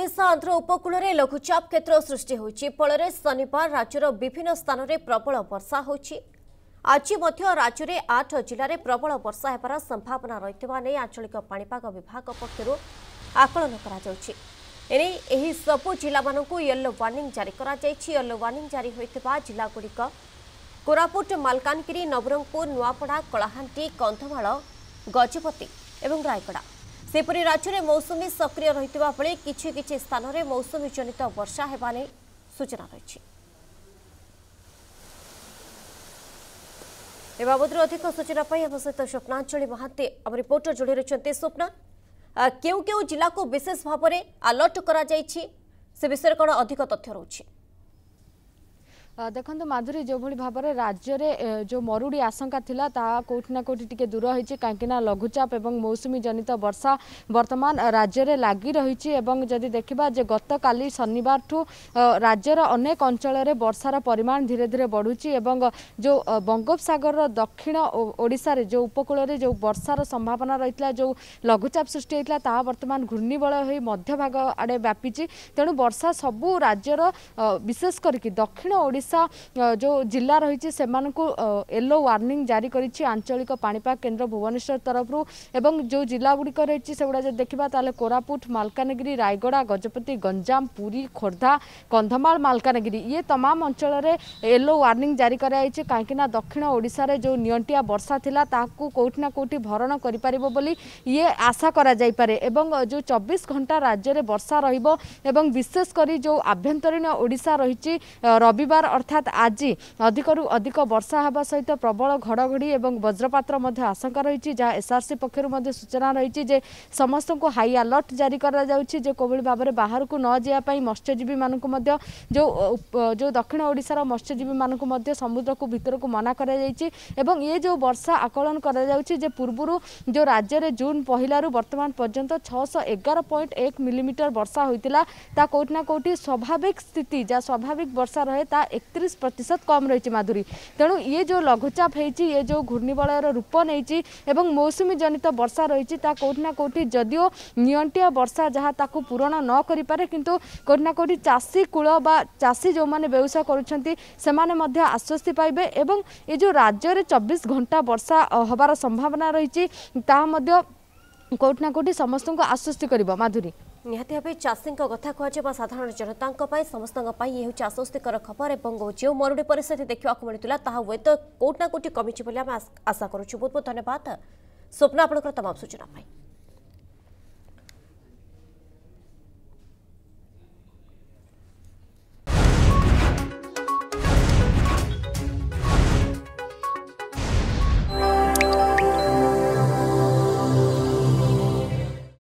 ଓଡ଼ିଶା ଆନ୍ଧ୍ର ଉପକୂଳରେ ଲଘୁଚାପ କ୍ଷେତ୍ର ସୃଷ୍ଟି ହୋଇଛି ଫଳରେ ଶନିବାର ରାଜ୍ୟର ବିଭିନ୍ନ ସ୍ଥାନରେ ପ୍ରବଳ ବର୍ଷା ହୋଇଛି ଆଜି ମଧ୍ୟ ରାଜ୍ୟରେ ଆଠ ଜିଲ୍ଲାରେ ପ୍ରବଳ ବର୍ଷା ହେବାର ସମ୍ଭାବନା ରହିଥିବା ନେଇ ଆଞ୍ଚଳିକ ପାଣିପାଗ ବିଭାଗ ପକ୍ଷରୁ ଆକଳନ କରାଯାଉଛି ଏନେଇ ଏହି ସବୁ ଜିଲ୍ଲାମାନଙ୍କୁ ୟେଲୋ ୱାର୍ଣ୍ଣିଂ ଜାରି କରାଯାଇଛି ୟେଲୋ ୱାର୍ଣ୍ଣିଂ ଜାରି ହୋଇଥିବା ଜିଲ୍ଲାଗୁଡ଼ିକ କୋରାପୁଟ ମାଲକାନଗିରି ନବରଙ୍ଗପୁର ନୂଆପଡ଼ା କଳାହାଣ୍ଡି କନ୍ଧମାଳ ଗଜପତି ଏବଂ ରାୟଗଡ଼ା ସେହିପରି ରାଜ୍ୟରେ ମୌସୁମୀ ସକ୍ରିୟ ରହିଥିବା ବେଳେ କିଛି କିଛି ସ୍ଥାନରେ ମୌସୁମୀ ଜନିତ ବର୍ଷା ହେବା ନେଇ ସୂଚନା ରହିଛି ଏ ବାବଦରେ ଅଧିକ ସୂଚନା ପାଇଁ ଆମ ସହିତ ସ୍ୱପ୍ନାଞ୍ଚଳି ମହାନ୍ତି ଆମ ରିପୋର୍ଟର ଯୋଡ଼ି ରହିଛନ୍ତି ସ୍ୱପ୍ନା କେଉଁ କେଉଁ ଜିଲ୍ଲାକୁ ବିଶେଷ ଭାବରେ ଆଲର୍ଟ କରାଯାଇଛି ସେ ବିଷୟରେ କ'ଣ ଅଧିକ ତଥ୍ୟ ରହୁଛି ଦେଖନ୍ତୁ ମାଧୁରୀ ଯେଉଁଭଳି ଭାବରେ ରାଜ୍ୟରେ ଯେଉଁ ମରୁଡ଼ି ଆଶଙ୍କା ଥିଲା ତାହା କେଉଁଠି ନା କେଉଁଠି ଟିକେ ଦୂର ହୋଇଛି କାହିଁକିନା ଲଘୁଚାପ ଏବଂ ମୌସୁମୀ ଜନିତ ବର୍ଷା ବର୍ତ୍ତମାନ ରାଜ୍ୟରେ ଲାଗି ରହିଛି ଏବଂ ଯଦି ଦେଖିବା ଯେ ଗତକାଲି ଶନିବାରଠୁ ରାଜ୍ୟର ଅନେକ ଅଞ୍ଚଳରେ ବର୍ଷାର ପରିମାଣ ଧୀରେ ଧୀରେ ବଢ଼ୁଛି ଏବଂ ଯେଉଁ ବଙ୍ଗୋପସାଗରର ଦକ୍ଷିଣ ଓଡ଼ିଶାରେ ଯେଉଁ ଉପକୂଳରେ ଯେଉଁ ବର୍ଷାର ସମ୍ଭାବନା ରହିଥିଲା ଯେଉଁ ଲଘୁଚାପ ସୃଷ୍ଟି ହୋଇଥିଲା ତାହା ବର୍ତ୍ତମାନ ଘୂର୍ଣ୍ଣିବଳ ହୋଇ ମଧ୍ୟଭାଗ ଆଡ଼େ ବ୍ୟାପିଛି ତେଣୁ ବର୍ଷା ସବୁ ରାଜ୍ୟର ବିଶେଷ କରିକି ଦକ୍ଷିଣ ଓଡ଼ିଶା ଓଡ଼ିଶା ଯେଉଁ ଜିଲ୍ଲା ରହିଛି ସେମାନଙ୍କୁ ୟେଲୋ ୱାର୍ଣ୍ଣିଂ ଜାରି କରିଛି ଆଞ୍ଚଳିକ ପାଣିପାଗ କେନ୍ଦ୍ର ଭୁବନେଶ୍ୱର ତରଫରୁ ଏବଂ ଯେଉଁ ଜିଲ୍ଲାଗୁଡ଼ିକ ରହିଛି ସେଗୁଡ଼ା ଯଦି ଦେଖିବା ତାହେଲେ କୋରାପୁଟ ମାଲକାନଗିରି ରାୟଗଡ଼ା ଗଜପତି ଗଞ୍ଜାମ ପୁରୀ ଖୋର୍ଦ୍ଧା କନ୍ଧମାଳ ମାଲକାନଗିରି ଇଏ ତମାମ ଅଞ୍ଚଳରେ ୟେଲୋ ୱାର୍ଣ୍ଣିଂ ଜାରି କରାଯାଇଛି କାହିଁକିନା ଦକ୍ଷିଣ ଓଡ଼ିଶାରେ ଯେଉଁ ନିଅଣ୍ଟିଆ ବର୍ଷା ଥିଲା ତାହାକୁ କେଉଁଠି ନା କେଉଁଠି ଭରଣ କରିପାରିବ ବୋଲି ଇଏ ଆଶା କରାଯାଇପାରେ ଏବଂ ଯେଉଁ ଚବିଶ ଘଣ୍ଟା ରାଜ୍ୟରେ ବର୍ଷା ରହିବ ଏବଂ ବିଶେଷ କରି ଯେଉଁ ଆଭ୍ୟନ୍ତରୀଣ ଓଡ଼ିଶା ରହିଛି ରବିବାର অর্থাৎ আজি অধিকরু অধিক বর্ষা হওয়া সহ প্রবল ঘড়ঘড়ি এবং বজ্রপাতর মধ্যে আশঙ্কা রয়েছে যা এসআরসি পক্ষর মধ্যে সূচনা রয়েছে যে সমস্ত হাই আলর্ট জারি করা যাচ্ছে যে কোভাবে ভাবে বাহারক ন যাওয়া মৎস্যজীবী মানুষ যে যে দক্ষিণ ওড়শার মৎস্যজীবী মানুষ সমুদ্রক ভিতরক মনা করা যাই এবং ইয়ে যে বর্ষা আকলন করা যাচ্ছে যে পূর্বর যে রাজ্যের জুন পহিলার বর্তমান পর্যন্ত ছশো এগার পয়েন্ট এক মিলিমিটর বর্ষা হয়েছিল তা কোটি না কোটি স্বাভাবিক স্থিতি যা স্বাভাবিক বর্ষা রয়ে তা ତେତିଶ ପ୍ରତିଶତ କମ୍ ରହିଛି ମାଧୁରୀ ତେଣୁ ଇଏ ଯେଉଁ ଲଘୁଚାପ ହେଇଛି ଇଏ ଯେଉଁ ଘୂର୍ଣ୍ଣିବଳୟର ରୂପ ନେଇଛି ଏବଂ ମୌସୁମୀ ଜନିତ ବର୍ଷା ରହିଛି ତାହା କେଉଁଠି ନା କେଉଁଠି ଯଦିଓ ନିଅଣ୍ଟିଆ ବର୍ଷା ଯାହା ତାକୁ ପୂରଣ ନ କରିପାରେ କିନ୍ତୁ କେଉଁଠି ନା କେଉଁଠି ଚାଷୀ କୂଳ ବା ଚାଷୀ ଯେଉଁମାନେ ବ୍ୟବସାୟ କରୁଛନ୍ତି ସେମାନେ ମଧ୍ୟ ଆଶ୍ୱସ୍ତି ପାଇବେ ଏବଂ ଏ ଯେଉଁ ରାଜ୍ୟରେ ଚବିଶ ଘଣ୍ଟା ବର୍ଷା ହେବାର ସମ୍ଭାବନା ରହିଛି ତାହା ମଧ୍ୟ କେଉଁଠି ନା କେଉଁଠି ସମସ୍ତଙ୍କୁ ଆଶ୍ୱସ୍ତି କରିବ ମାଧୁରୀ ନିହାତି ଭାବେ ଚାଷୀଙ୍କ କଥା କୁହାଯିବା ସାଧାରଣ ଜନତାଙ୍କ ପାଇଁ ସମସ୍ତଙ୍କ ପାଇଁ ଏହି ହେଉଛି ଆଶ୍ୱସ୍ତିକର ଖବର ଏବଂ ଯେଉଁ ମରୁଡ଼ି ପରିସ୍ଥିତି ଦେଖିବାକୁ ମିଳୁଥିଲା ତାହା ହୁଏତ କୋଉଠି ନା କୋଉଠି କମିଛି ବୋଲି ଆମେ ଆଶା କରୁଛୁ ବହୁତ ବହୁତ ଧନ୍ୟବାଦ ସ୍ୱପ୍ନ ଆପଣଙ୍କର ତମାମ ସୂଚନା ପାଇଁ